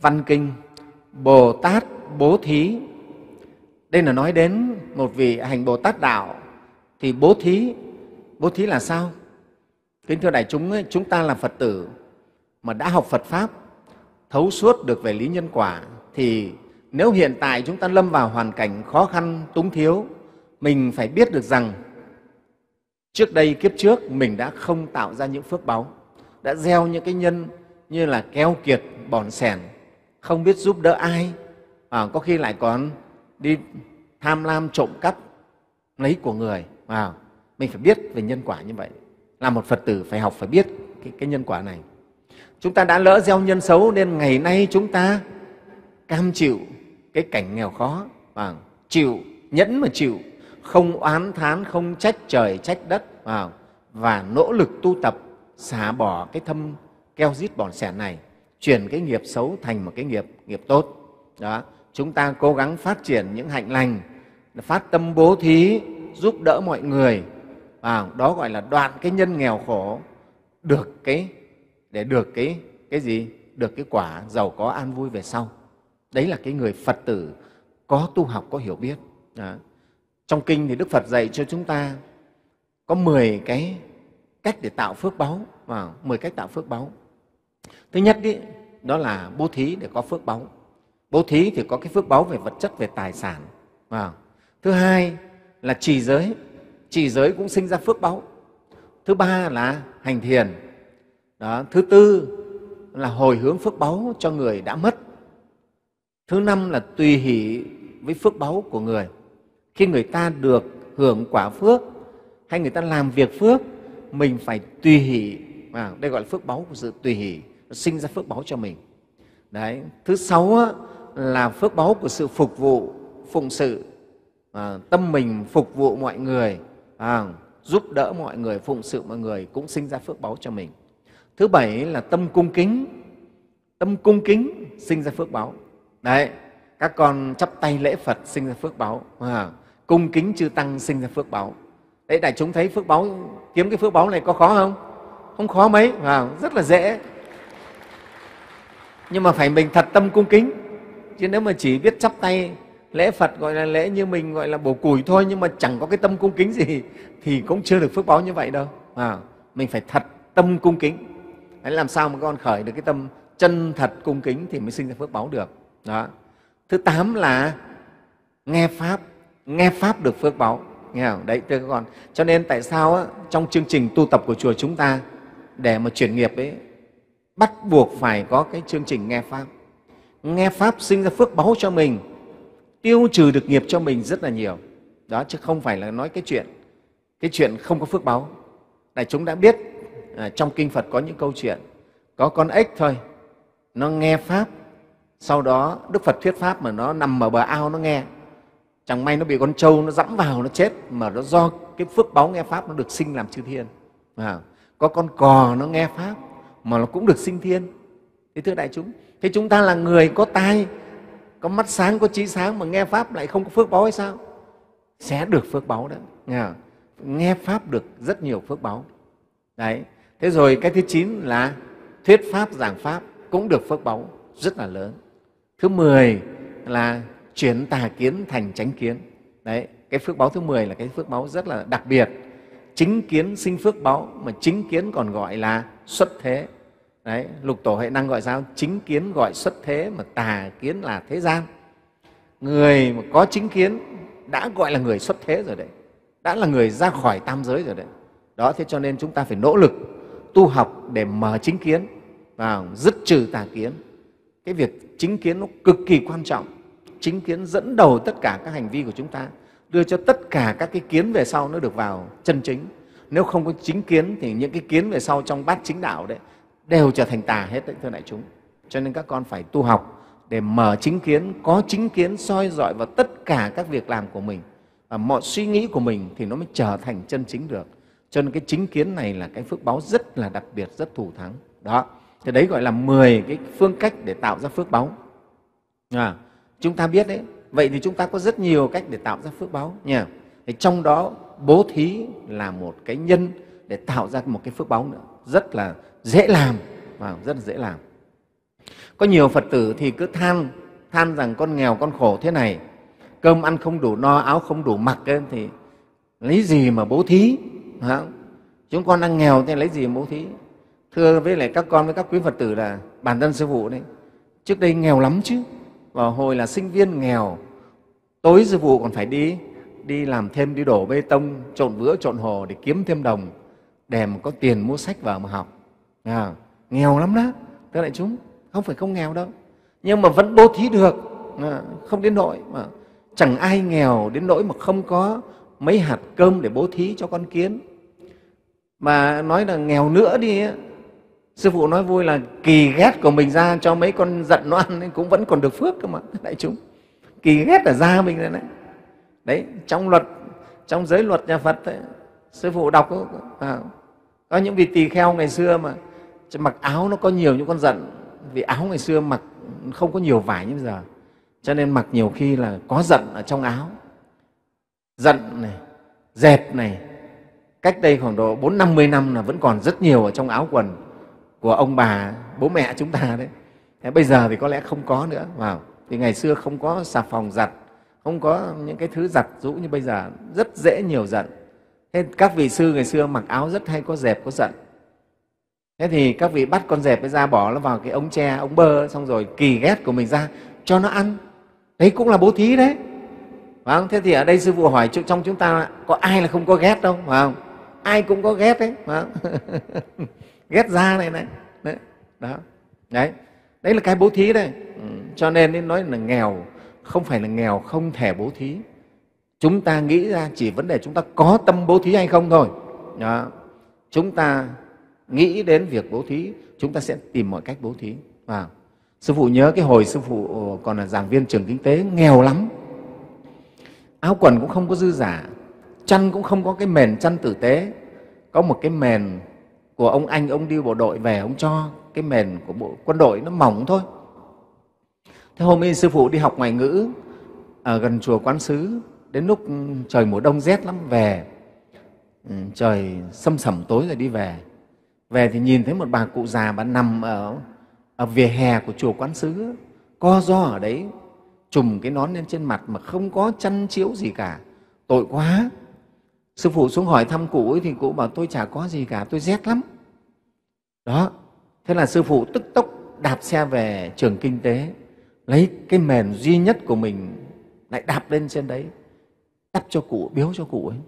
văn kinh bồ tát bố thí đây là nói đến một vị hành bồ tát đạo thì bố thí bố thí là sao kính thưa đại chúng ấy, chúng ta là phật tử mà đã học phật pháp thấu suốt được về lý nhân quả thì nếu hiện tại chúng ta lâm vào hoàn cảnh khó khăn túng thiếu mình phải biết được rằng trước đây kiếp trước mình đã không tạo ra những phước báu đã gieo những cái nhân như là keo kiệt bòn sẻn không biết giúp đỡ ai à, có khi lại còn đi tham lam trộm cắp lấy của người à, mình phải biết về nhân quả như vậy là một phật tử phải học phải biết cái, cái nhân quả này chúng ta đã lỡ gieo nhân xấu nên ngày nay chúng ta cam chịu cái cảnh nghèo khó và chịu nhẫn mà chịu không oán thán không trách trời trách đất và, và nỗ lực tu tập xả bỏ cái thâm keo rít bòn sẻ này chuyển cái nghiệp xấu thành một cái nghiệp nghiệp tốt đó chúng ta cố gắng phát triển những hạnh lành phát tâm bố thí giúp đỡ mọi người và đó gọi là đoạn cái nhân nghèo khổ được cái để được cái cái gì được cái quả giàu có an vui về sau đấy là cái người phật tử có tu học có hiểu biết Đó. trong kinh thì đức phật dạy cho chúng ta có 10 cái cách để tạo phước báu vào mười cách tạo phước báu thứ nhất ý, đó là bố thí để có phước báu bố thí thì có cái phước báu về vật chất về tài sản vào thứ hai là trì giới trì giới cũng sinh ra phước báu thứ ba là hành thiền đó. thứ tư là hồi hướng phước báu cho người đã mất Thứ năm là tùy hỷ với phước báu của người. Khi người ta được hưởng quả phước hay người ta làm việc phước, mình phải tùy hỷ. À, đây gọi là phước báu của sự tùy hỷ, sinh ra phước báu cho mình. Đấy. Thứ sáu á, là phước báu của sự phục vụ, phụng sự. À, tâm mình phục vụ mọi người, à, giúp đỡ mọi người, phụng sự mọi người cũng sinh ra phước báu cho mình. Thứ bảy là tâm cung kính. Tâm cung kính sinh ra phước báu đấy các con chắp tay lễ phật sinh ra phước báo, à, cung kính chư tăng sinh ra phước báo. đấy đại chúng thấy phước báo kiếm cái phước báo này có khó không không khó mấy à, rất là dễ nhưng mà phải mình thật tâm cung kính chứ nếu mà chỉ biết chắp tay lễ phật gọi là lễ như mình gọi là bổ củi thôi nhưng mà chẳng có cái tâm cung kính gì thì cũng chưa được phước báo như vậy đâu à, mình phải thật tâm cung kính đấy làm sao mà con khởi được cái tâm chân thật cung kính thì mới sinh ra phước báo được đó thứ tám là nghe pháp nghe pháp được phước báo nghe không đấy thưa các con cho nên tại sao á, trong chương trình tu tập của chùa chúng ta để mà chuyển nghiệp ấy bắt buộc phải có cái chương trình nghe pháp nghe pháp sinh ra phước báu cho mình tiêu trừ được nghiệp cho mình rất là nhiều đó chứ không phải là nói cái chuyện cái chuyện không có phước báu đại chúng đã biết à, trong kinh phật có những câu chuyện có con ếch thôi nó nghe pháp sau đó đức phật thuyết pháp mà nó nằm ở bờ ao nó nghe chẳng may nó bị con trâu nó dẫm vào nó chết mà nó do cái phước báu nghe pháp nó được sinh làm chư thiên à, có con cò nó nghe pháp mà nó cũng được sinh thiên thế thưa đại chúng thế chúng ta là người có tai có mắt sáng có trí sáng mà nghe pháp lại không có phước báu hay sao sẽ được phước báu đấy nghe, à, nghe pháp được rất nhiều phước báu đấy thế rồi cái thứ chín là thuyết pháp giảng pháp cũng được phước báu rất là lớn Thứ mười là chuyển tà kiến thành chánh kiến. Đấy, cái phước báo thứ mười là cái phước báo rất là đặc biệt. Chính kiến sinh phước báo mà chính kiến còn gọi là xuất thế. Đấy, lục tổ hệ năng gọi sao? Chính kiến gọi xuất thế mà tà kiến là thế gian. Người mà có chính kiến đã gọi là người xuất thế rồi đấy, đã là người ra khỏi tam giới rồi đấy. Đó, thế cho nên chúng ta phải nỗ lực tu học để mở chính kiến và dứt trừ tà kiến cái việc chính kiến nó cực kỳ quan trọng chính kiến dẫn đầu tất cả các hành vi của chúng ta đưa cho tất cả các cái kiến về sau nó được vào chân chính nếu không có chính kiến thì những cái kiến về sau trong bát chính đạo đấy đều trở thành tà hết đấy thưa đại chúng cho nên các con phải tu học để mở chính kiến có chính kiến soi dọi vào tất cả các việc làm của mình và mọi suy nghĩ của mình thì nó mới trở thành chân chính được cho nên cái chính kiến này là cái phước báo rất là đặc biệt rất thù thắng đó thì đấy gọi là 10 cái phương cách để tạo ra phước báu à, chúng ta biết đấy vậy thì chúng ta có rất nhiều cách để tạo ra phước báu nhỉ thì trong đó bố thí là một cái nhân để tạo ra một cái phước báu nữa rất là dễ làm và vâng, rất là dễ làm có nhiều phật tử thì cứ than than rằng con nghèo con khổ thế này cơm ăn không đủ no áo không đủ mặc ấy, thì lấy gì mà bố thí hả? chúng con đang nghèo thì lấy gì mà bố thí thưa với lại các con với các quý phật tử là bản thân sư phụ đấy trước đây nghèo lắm chứ và hồi là sinh viên nghèo tối sư phụ còn phải đi đi làm thêm đi đổ bê tông trộn vữa trộn hồ để kiếm thêm đồng để mà có tiền mua sách vào mà học à, nghèo lắm đó thưa đại chúng không phải không nghèo đâu nhưng mà vẫn bố thí được à, không đến nỗi mà chẳng ai nghèo đến nỗi mà không có mấy hạt cơm để bố thí cho con kiến mà nói là nghèo nữa đi sư phụ nói vui là kỳ ghét của mình ra cho mấy con giận nó ăn cũng vẫn còn được phước cơ mà đại chúng kỳ ghét là ra mình này đấy đấy trong luật trong giới luật nhà phật ấy, sư phụ đọc à, có những vị tỳ kheo ngày xưa mà mặc áo nó có nhiều những con giận vì áo ngày xưa mặc không có nhiều vải như bây giờ cho nên mặc nhiều khi là có giận ở trong áo giận này dẹp này cách đây khoảng độ bốn năm mươi năm là vẫn còn rất nhiều ở trong áo quần của ông bà bố mẹ chúng ta đấy bây giờ thì có lẽ không có nữa vào thì ngày xưa không có xà phòng giặt không có những cái thứ giặt rũ như bây giờ rất dễ nhiều giận thế các vị sư ngày xưa mặc áo rất hay có dẹp có giận thế thì các vị bắt con dẹp ấy ra bỏ nó vào cái ống tre ống bơ xong rồi kỳ ghét của mình ra cho nó ăn đấy cũng là bố thí đấy phải không? thế thì ở đây sư phụ hỏi trong chúng ta có ai là không có ghét đâu phải không ai cũng có ghét đấy phải không? ghét ra này này đấy đó đấy đấy là cái bố thí đây ừ. cho nên đến nói là nghèo không phải là nghèo không thể bố thí chúng ta nghĩ ra chỉ vấn đề chúng ta có tâm bố thí hay không thôi đó. chúng ta nghĩ đến việc bố thí chúng ta sẽ tìm mọi cách bố thí à. sư phụ nhớ cái hồi sư phụ ờ, còn là giảng viên trường kinh tế nghèo lắm áo quần cũng không có dư giả chăn cũng không có cái mền chăn tử tế có một cái mền của ông anh ông đi bộ đội về ông cho cái mền của bộ quân đội nó mỏng thôi thế hôm ấy sư phụ đi học ngoại ngữ ở à, gần chùa quán sứ đến lúc ừ, trời mùa đông rét lắm về ừ, trời sâm sẩm tối rồi đi về về thì nhìn thấy một bà cụ già bà nằm ở, ở vỉa hè của chùa quán sứ co do ở đấy trùm cái nón lên trên mặt mà không có chăn chiếu gì cả tội quá sư phụ xuống hỏi thăm cụ ấy thì cụ bảo tôi chả có gì cả tôi rét lắm đó thế là sư phụ tức tốc đạp xe về trường kinh tế lấy cái mền duy nhất của mình lại đạp lên trên đấy đắp cho cụ biếu cho cụ ấy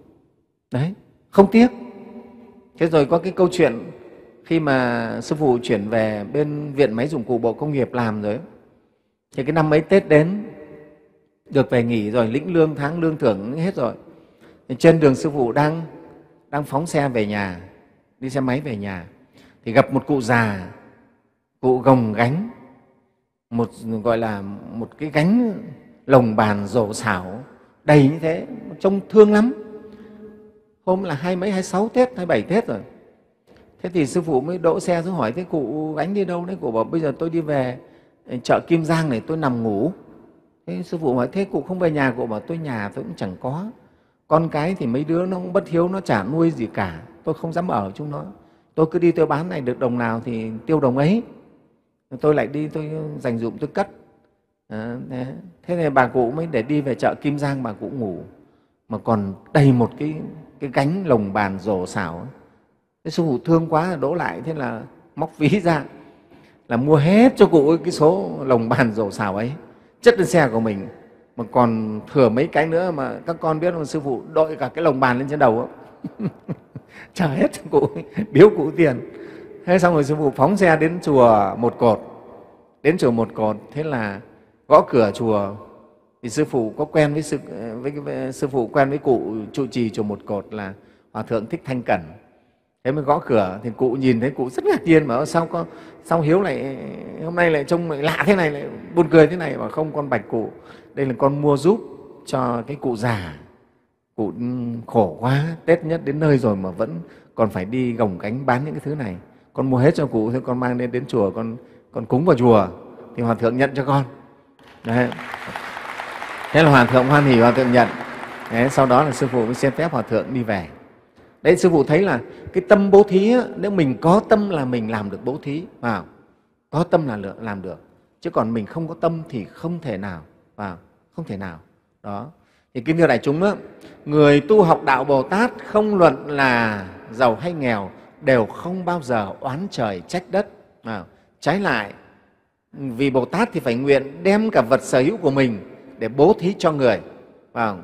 đấy không tiếc thế rồi có cái câu chuyện khi mà sư phụ chuyển về bên viện máy dụng cụ bộ công nghiệp làm rồi thì cái năm ấy tết đến được về nghỉ rồi lĩnh lương tháng lương thưởng hết rồi trên đường sư phụ đang đang phóng xe về nhà đi xe máy về nhà thì gặp một cụ già cụ gồng gánh một gọi là một cái gánh lồng bàn rổ xảo đầy như thế trông thương lắm hôm là hai mấy hai sáu tết hai bảy tết rồi thế thì sư phụ mới đỗ xe xuống hỏi thế cụ gánh đi đâu đấy cụ bảo bây giờ tôi đi về ừ, chợ kim giang này tôi nằm ngủ thế sư phụ hỏi thế cụ không về nhà cụ bảo tôi nhà tôi cũng chẳng có con cái thì mấy đứa nó cũng bất hiếu nó chả nuôi gì cả tôi không dám ở chúng nó tôi cứ đi tôi bán này được đồng nào thì tiêu đồng ấy tôi lại đi tôi dành dụng tôi cất à, thế. này bà cụ mới để đi về chợ kim giang bà cụ ngủ mà còn đầy một cái cái gánh lồng bàn rổ xảo ấy. thế sư phụ thương quá đỗ lại thế là móc ví ra là mua hết cho cụ cái số lồng bàn rổ xảo ấy chất lên xe của mình mà còn thừa mấy cái nữa mà các con biết không sư phụ đội cả cái lồng bàn lên trên đầu trả hết cho cụ biếu cụ tiền thế xong rồi sư phụ phóng xe đến chùa một cột đến chùa một cột thế là gõ cửa chùa thì sư phụ có quen với sư với, với sư phụ quen với cụ trụ trì chùa một cột là hòa thượng thích thanh cẩn thế mới gõ cửa thì cụ nhìn thấy cụ rất ngạc nhiên mà sao có sao hiếu lại hôm nay lại trông lại lạ thế này lại buồn cười thế này mà không con bạch cụ đây là con mua giúp cho cái cụ già cụ khổ quá tết nhất đến nơi rồi mà vẫn còn phải đi gồng cánh bán những cái thứ này con mua hết cho cụ thế con mang lên đến chùa con con cúng vào chùa thì hòa thượng nhận cho con đấy thế là hòa thượng hoan hỉ hòa thượng nhận đấy, sau đó là sư phụ mới xem phép hòa thượng đi về đấy sư phụ thấy là cái tâm bố thí á, nếu mình có tâm là mình làm được bố thí vào có tâm là làm được chứ còn mình không có tâm thì không thể nào và vâng, không thể nào đó thì kính thưa đại chúng á, người tu học đạo bồ tát không luận là giàu hay nghèo đều không bao giờ oán trời trách đất à, trái lại vì bồ tát thì phải nguyện đem cả vật sở hữu của mình để bố thí cho người à,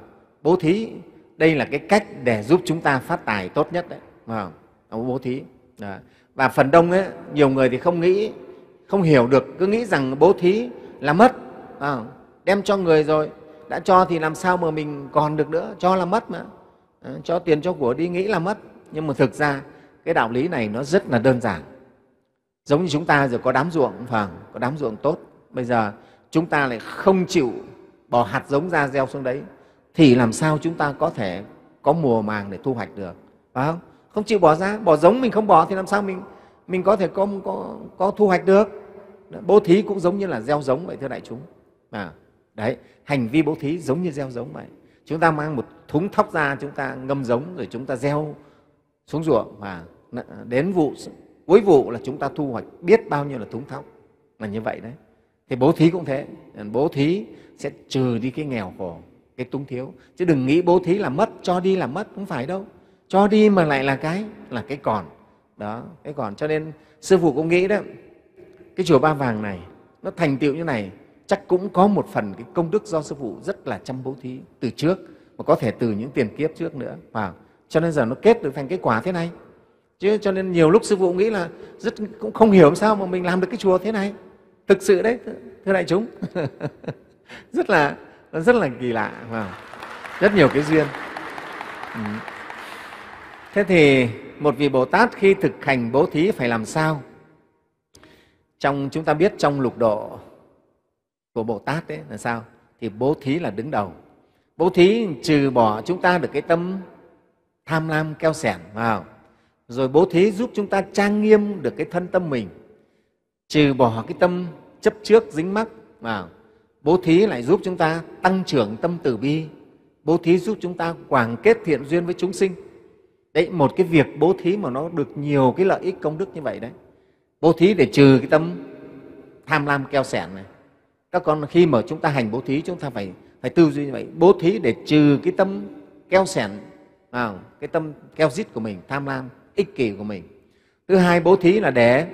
bố thí đây là cái cách để giúp chúng ta phát tài tốt nhất đấy à, bố thí à. và phần đông ấy, nhiều người thì không nghĩ không hiểu được cứ nghĩ rằng bố thí là mất à, đem cho người rồi đã cho thì làm sao mà mình còn được nữa cho là mất mà à, cho tiền cho của đi nghĩ là mất nhưng mà thực ra cái đạo lý này nó rất là đơn giản giống như chúng ta giờ có đám ruộng phải vâng, có đám ruộng tốt bây giờ chúng ta lại không chịu bỏ hạt giống ra gieo xuống đấy thì làm sao chúng ta có thể có mùa màng để thu hoạch được phải không không chịu bỏ ra bỏ giống mình không bỏ thì làm sao mình mình có thể có có, có thu hoạch được bố thí cũng giống như là gieo giống vậy thưa đại chúng à đấy hành vi bố thí giống như gieo giống vậy chúng ta mang một thúng thóc ra chúng ta ngâm giống rồi chúng ta gieo xuống ruộng và đến vụ cuối vụ là chúng ta thu hoạch biết bao nhiêu là thúng thóc là như vậy đấy thì bố thí cũng thế bố thí sẽ trừ đi cái nghèo khổ cái túng thiếu chứ đừng nghĩ bố thí là mất cho đi là mất không phải đâu cho đi mà lại là cái là cái còn đó cái còn cho nên sư phụ cũng nghĩ đó cái chùa ba vàng này nó thành tựu như này chắc cũng có một phần cái công đức do sư phụ rất là chăm bố thí từ trước mà có thể từ những tiền kiếp trước nữa và cho nên giờ nó kết được thành cái quả thế này chứ cho nên nhiều lúc sư phụ nghĩ là rất cũng không hiểu sao mà mình làm được cái chùa thế này thực sự đấy thưa đại chúng rất là rất là kỳ lạ wow. Vâng. rất nhiều cái duyên thế thì một vị bồ tát khi thực hành bố thí phải làm sao trong chúng ta biết trong lục độ của bồ tát ấy là sao thì bố thí là đứng đầu bố thí trừ bỏ chúng ta được cái tâm tham lam keo sẻn vào rồi bố thí giúp chúng ta trang nghiêm được cái thân tâm mình trừ bỏ cái tâm chấp trước dính mắc vào bố thí lại giúp chúng ta tăng trưởng tâm từ bi bố thí giúp chúng ta quảng kết thiện duyên với chúng sinh đấy một cái việc bố thí mà nó được nhiều cái lợi ích công đức như vậy đấy bố thí để trừ cái tâm tham lam keo sẻn này các con khi mà chúng ta hành bố thí chúng ta phải phải tư duy như vậy bố thí để trừ cái tâm keo sẻn à cái tâm keo dít của mình tham lam ích kỷ của mình thứ hai bố thí là để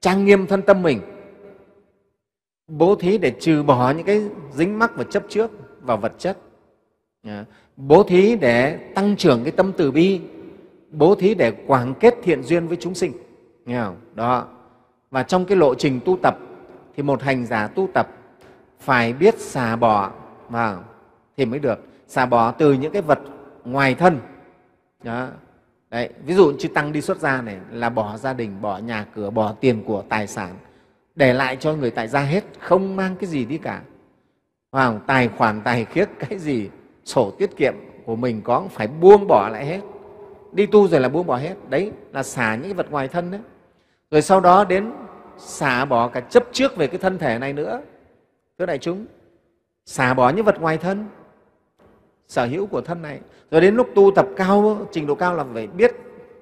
trang nghiêm thân tâm mình bố thí để trừ bỏ những cái dính mắc và chấp trước vào vật chất bố thí để tăng trưởng cái tâm từ bi bố thí để quảng kết thiện duyên với chúng sinh nghe không đó và trong cái lộ trình tu tập thì một hành giả tu tập phải biết xả bỏ mà vâng, thì mới được xả bỏ từ những cái vật ngoài thân đó. Đấy, ví dụ chư tăng đi xuất gia này là bỏ gia đình bỏ nhà cửa bỏ tiền của tài sản để lại cho người tại gia hết không mang cái gì đi cả vào vâng, tài khoản tài khiết cái gì sổ tiết kiệm của mình có phải buông bỏ lại hết đi tu rồi là buông bỏ hết đấy là xả những cái vật ngoài thân đấy rồi sau đó đến xả bỏ cả chấp trước về cái thân thể này nữa thưa đại chúng xả bỏ những vật ngoài thân sở hữu của thân này rồi đến lúc tu tập cao trình độ cao là phải biết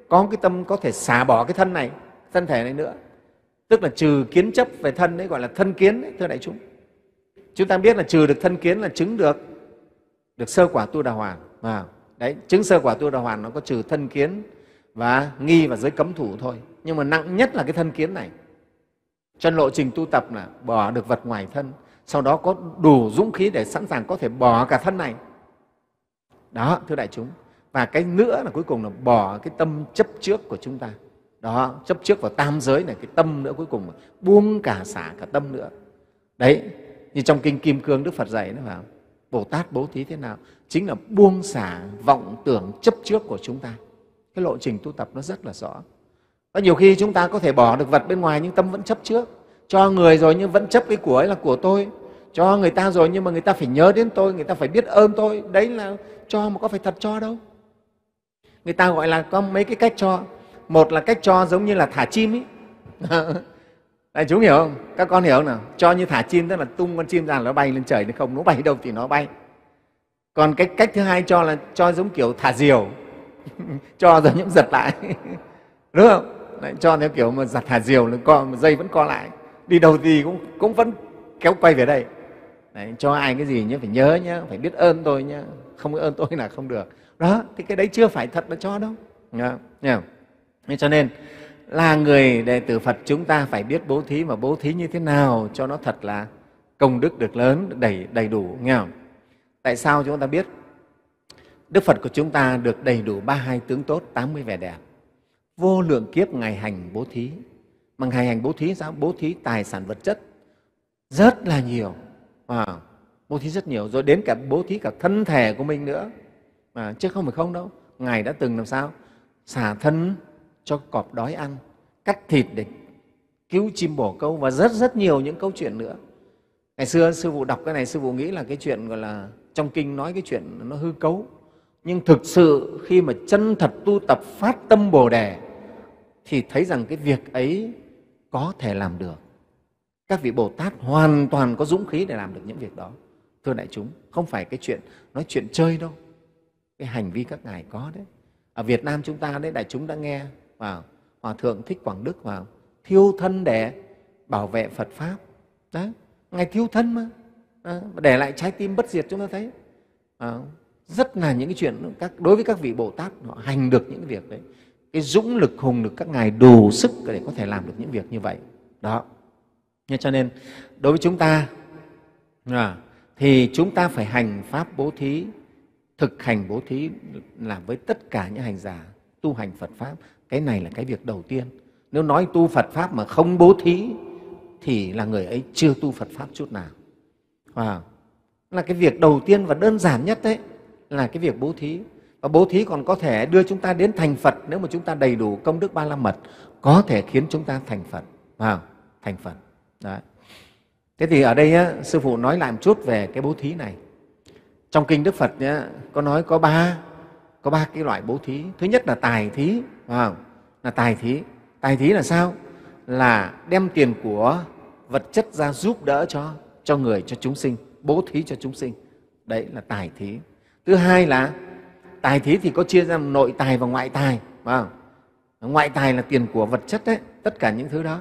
có cái tâm có thể xả bỏ cái thân này thân thể này nữa tức là trừ kiến chấp về thân đấy gọi là thân kiến đấy, thưa đại chúng chúng ta biết là trừ được thân kiến là chứng được được sơ quả tu đà hoàn à, đấy chứng sơ quả tu đà hoàn nó có trừ thân kiến và nghi và giới cấm thủ thôi nhưng mà nặng nhất là cái thân kiến này cho nên lộ trình tu tập là bỏ được vật ngoài thân, sau đó có đủ dũng khí để sẵn sàng có thể bỏ cả thân này. Đó, thưa đại chúng. Và cái nữa là cuối cùng là bỏ cái tâm chấp trước của chúng ta. Đó, chấp trước vào tam giới này, cái tâm nữa cuối cùng là buông cả xả cả tâm nữa. Đấy, như trong Kinh Kim Cương Đức Phật dạy nó vào Bồ Tát bố thí thế nào? Chính là buông xả vọng tưởng chấp trước của chúng ta. Cái lộ trình tu tập nó rất là rõ có nhiều khi chúng ta có thể bỏ được vật bên ngoài nhưng tâm vẫn chấp trước cho người rồi nhưng vẫn chấp cái của ấy là của tôi cho người ta rồi nhưng mà người ta phải nhớ đến tôi người ta phải biết ơn tôi đấy là cho mà có phải thật cho đâu người ta gọi là có mấy cái cách cho một là cách cho giống như là thả chim ấy đại chúng hiểu không các con hiểu không nào cho như thả chim tức là tung con chim ra nó bay lên trời nó không nó bay đâu thì nó bay còn cái cách thứ hai cho là cho giống kiểu thả diều cho rồi những giật lại đúng không lại cho theo kiểu mà giặt thả diều nó co, mà dây vẫn co lại đi đâu thì cũng cũng vẫn kéo quay về đây Đấy, cho ai cái gì nhé phải nhớ nhé phải biết ơn tôi nhé không có ơn tôi là không được đó thì cái đấy chưa phải thật là cho đâu nhá nhá cho nên là người đệ tử Phật chúng ta phải biết bố thí mà bố thí như thế nào cho nó thật là công đức được lớn đầy đầy đủ nghe không? Tại sao chúng ta biết Đức Phật của chúng ta được đầy đủ ba hai tướng tốt, 80 vẻ đẹp vô lượng kiếp ngày hành bố thí mà ngày hành bố thí sao bố thí tài sản vật chất rất là nhiều à, bố thí rất nhiều rồi đến cả bố thí cả thân thể của mình nữa à, chứ không phải không đâu ngài đã từng làm sao xả thân cho cọp đói ăn cắt thịt để cứu chim bổ câu và rất rất nhiều những câu chuyện nữa ngày xưa sư phụ đọc cái này sư phụ nghĩ là cái chuyện gọi là trong kinh nói cái chuyện nó hư cấu nhưng thực sự khi mà chân thật tu tập phát tâm bồ đề thì thấy rằng cái việc ấy có thể làm được các vị bồ tát hoàn toàn có dũng khí để làm được những việc đó thưa đại chúng không phải cái chuyện nói chuyện chơi đâu cái hành vi các ngài có đấy ở việt nam chúng ta đấy đại chúng đã nghe vào hòa thượng thích quảng đức vào thiêu thân để bảo vệ phật pháp đó ngài thiêu thân mà à, để lại trái tim bất diệt chúng ta thấy à, rất là những cái chuyện các đối với các vị bồ tát họ hành được những cái việc đấy cái dũng lực hùng được các ngài đủ sức để có thể làm được những việc như vậy đó nên cho nên đối với chúng ta à, thì chúng ta phải hành pháp bố thí thực hành bố thí làm với tất cả những hành giả tu hành phật pháp cái này là cái việc đầu tiên nếu nói tu phật pháp mà không bố thí thì là người ấy chưa tu phật pháp chút nào và là cái việc đầu tiên và đơn giản nhất đấy là cái việc bố thí và bố thí còn có thể đưa chúng ta đến thành phật nếu mà chúng ta đầy đủ công đức ba la mật có thể khiến chúng ta thành phật vào thành phật Đấy. thế thì ở đây á, sư phụ nói lại một chút về cái bố thí này trong kinh đức phật nhá, có nói có ba có ba cái loại bố thí thứ nhất là tài thí vào là tài thí tài thí là sao là đem tiền của vật chất ra giúp đỡ cho cho người cho chúng sinh bố thí cho chúng sinh đấy là tài thí thứ hai là tài thế thì có chia ra nội tài và ngoại tài phải không? ngoại tài là tiền của vật chất đấy tất cả những thứ đó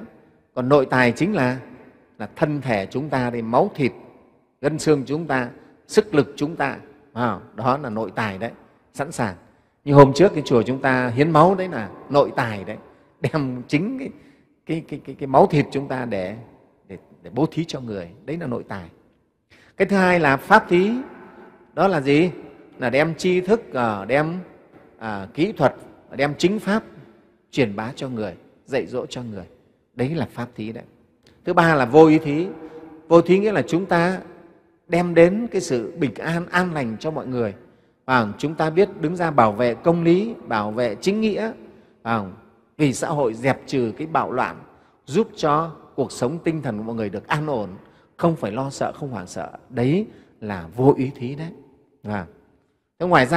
còn nội tài chính là là thân thể chúng ta đây máu thịt gân xương chúng ta sức lực chúng ta phải đó là nội tài đấy sẵn sàng như hôm trước cái chùa chúng ta hiến máu đấy là nội tài đấy đem chính cái, cái, cái, cái, cái máu thịt chúng ta để, để, để bố thí cho người đấy là nội tài cái thứ hai là pháp thí đó là gì là đem tri thức à, đem à, kỹ thuật đem chính pháp truyền bá cho người dạy dỗ cho người đấy là pháp thí đấy thứ ba là vô ý thí vô thí nghĩa là chúng ta đem đến cái sự bình an an lành cho mọi người và chúng ta biết đứng ra bảo vệ công lý bảo vệ chính nghĩa và vì xã hội dẹp trừ cái bạo loạn giúp cho cuộc sống tinh thần của mọi người được an ổn không phải lo sợ không hoảng sợ đấy là vô ý thí đấy và thế ngoài ra